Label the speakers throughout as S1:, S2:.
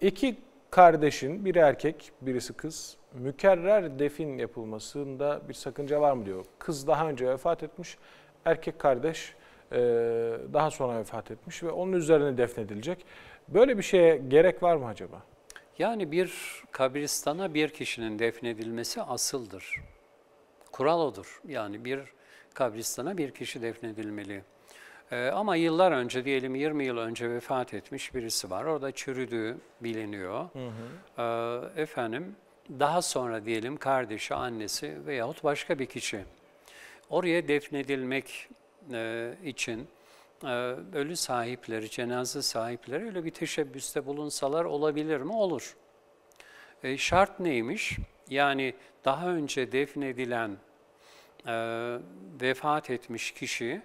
S1: İki kardeşin biri erkek birisi kız mükerrer defin yapılmasında bir sakınca var mı diyor. Kız daha önce vefat etmiş erkek kardeş e, daha sonra vefat etmiş ve onun üzerine defnedilecek. Böyle bir şeye gerek var mı acaba?
S2: Yani bir kabristana bir kişinin defnedilmesi asıldır. Kural odur. Yani bir kabristana bir kişi defnedilmeli. Ee, ama yıllar önce diyelim 20 yıl önce vefat etmiş birisi var. Orada çürüdüğü biliniyor. Hı hı. Ee, efendim daha sonra diyelim kardeşi, annesi veyahut başka bir kişi oraya defnedilmek e, için e, ölü sahipleri, cenaze sahipleri öyle bir teşebbüste bulunsalar olabilir mi? Olur. E, şart neymiş? Yani daha önce defnedilen, e, vefat etmiş kişi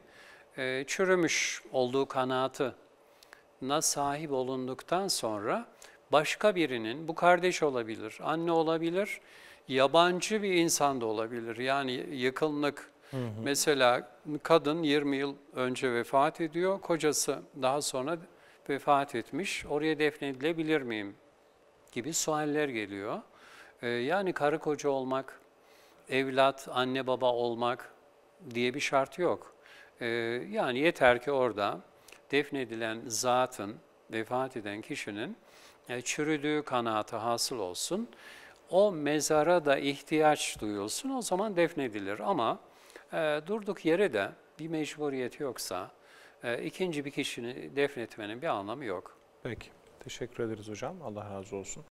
S2: e, çürümüş olduğu kanaatına sahip olunduktan sonra başka birinin, bu kardeş olabilir, anne olabilir, yabancı bir insan da olabilir. Yani yakınlık, hı hı. mesela kadın 20 yıl önce vefat ediyor, kocası daha sonra vefat etmiş, oraya defnedilebilir miyim gibi sualler geliyor. E, yani karı koca olmak, evlat, anne baba olmak diye bir şart yok. Ee, yani yeter ki orada defnedilen zatın, vefat eden kişinin e, çürüdüğü kanaati hasıl olsun. O mezara da ihtiyaç duyulsun, o zaman defnedilir. Ama e, durduk yere de bir mecburiyet yoksa e, ikinci bir kişinin defnetmenin bir anlamı yok.
S1: Peki, teşekkür ederiz hocam. Allah razı olsun.